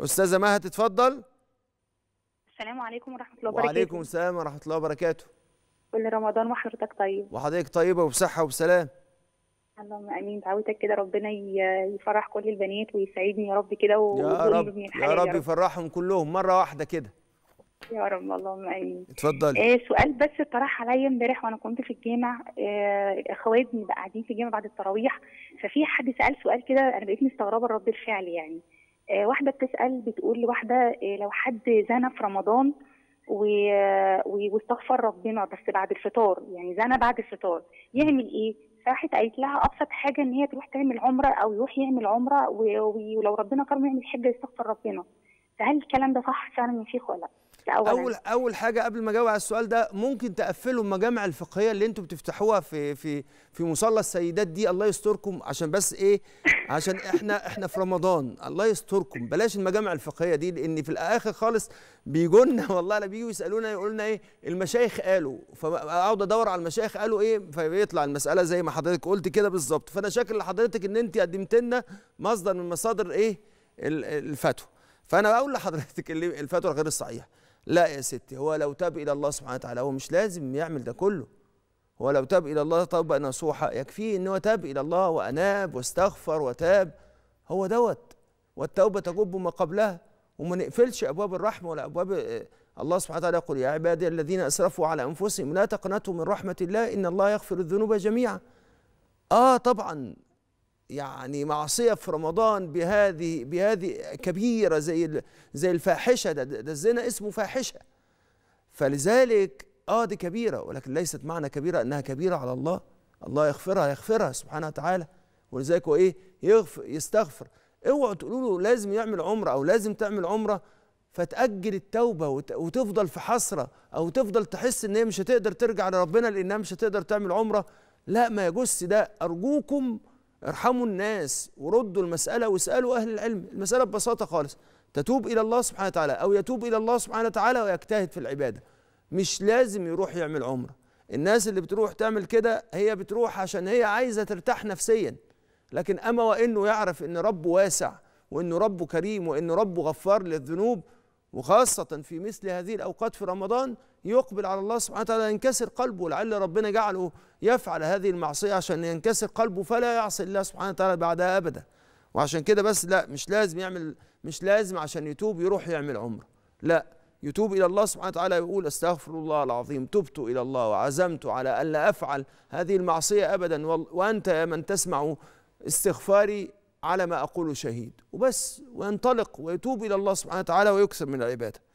استاذه مها تتفضل السلام عليكم ورحمه الله وبركاته وعليكم السلام ورحمه الله وبركاته كل رمضان وحضرتك طيب وحضرتك طيبه وبصحه وبسلام اللهم امين دعوتك كده ربنا يفرح كل البنات ويسعدني يا رب كده و... يا رب يا رب يفرحهم كلهم مره واحده كده يا رب اللهم امين اتفضلي إيه سؤال بس اتطرح عليا امبارح وانا كنت في الجامع إيه اخواتي بقى قاعدين في الجامع بعد التراويح ففي حد سال سؤال كده انا بقيت مستغربه رد الفعل يعني آه، واحدة بتسأل بتقول لواحدة آه، لو حد زنى في رمضان آه، واستغفر ربنا بس بعد الفطار يعني زنى بعد الفطار يعمل ايه؟ فراحت قالت لها ابسط حاجه ان هي تروح تعمل عمره او يروح يعمل عمره ولو ربنا كرمه يعمل حجه يستغفر ربنا فهل الكلام ده صح فعلا يا شيخ ولا اول اول حاجه قبل ما اجاوب على السؤال ده ممكن تقفلوا المجامع الفقهيه اللي انتم بتفتحوها في في في مصلى السيدات دي الله يستركم عشان بس ايه عشان احنا احنا في رمضان الله يستركم بلاش المجامع الفقهيه دي لان في الاخر خالص بيجونا والله لا بيجوا يسالونا يقول لنا ايه المشايخ قالوا فاقعد ادور على المشايخ قالوا ايه فبيطلع المساله زي ما حضرتك قلت كده بالظبط فانا شاكر لحضرتك ان انت قدمت لنا مصدر من مصادر ايه الفتوى فانا بقول لحضرتك الفتوى غير الصحيحه لا يا ستي هو لو تاب الى الله سبحانه وتعالى هو مش لازم يعمل ده كله هو لو تاب إلى الله توبة نصوحة يكفيه إن هو تاب إلى الله وأناب واستغفر وتاب هو دوت والتوبة تجب ما قبلها وما نقفلش أبواب الرحمة ولا أبواب آه، الله سبحانه وتعالى يقول يا عبادي الذين أسرفوا على أنفسهم لا تقنطوا من رحمة الله إن الله يغفر الذنوب جميعا آه طبعا يعني معصية في رمضان بهذه بهذه كبيرة زي زي الفاحشة ده, ده الزنا اسمه فاحشة فلذلك اه دي كبيره ولكن ليست معنى كبيره انها كبيره على الله الله يغفرها يغفرها سبحانه وتعالى ولذلك هو ايه يغفر يستغفر اوعوا تقولوا له لازم يعمل عمره او لازم تعمل عمره فتأجل التوبة وتفضل في حسرة أو تفضل تحس إن هي مش هتقدر ترجع لربنا لأنها مش هتقدر تعمل عمرة لا ما يجوز ده أرجوكم ارحموا الناس وردوا المسألة واسألوا أهل العلم المسألة ببساطة خالص تتوب إلى الله سبحانه وتعالى أو يتوب إلى الله سبحانه وتعالى ويجتهد في العبادة مش لازم يروح يعمل عمره الناس اللي بتروح تعمل كده هي بتروح عشان هي عايزه ترتاح نفسيا لكن اما وانه يعرف ان ربه واسع وان ربه كريم وان ربه غفار للذنوب وخاصة في مثل هذه الأوقات في رمضان يقبل على الله سبحانه وتعالى ينكسر قلبه لعل ربنا جعله يفعل هذه المعصية عشان ينكسر قلبه فلا يعصي الله سبحانه وتعالى بعدها أبدا وعشان كده بس لا مش لازم يعمل مش لازم عشان يتوب يروح يعمل عمره لا يتوب إلى الله سبحانه وتعالى يقول استغفر الله العظيم تبت إلى الله وعزمت على ألا أفعل هذه المعصية أبدا وأنت يا من تسمع استغفاري على ما أقول شهيد وبس وينطلق ويتوب إلى الله سبحانه وتعالى ويكثر من العبادة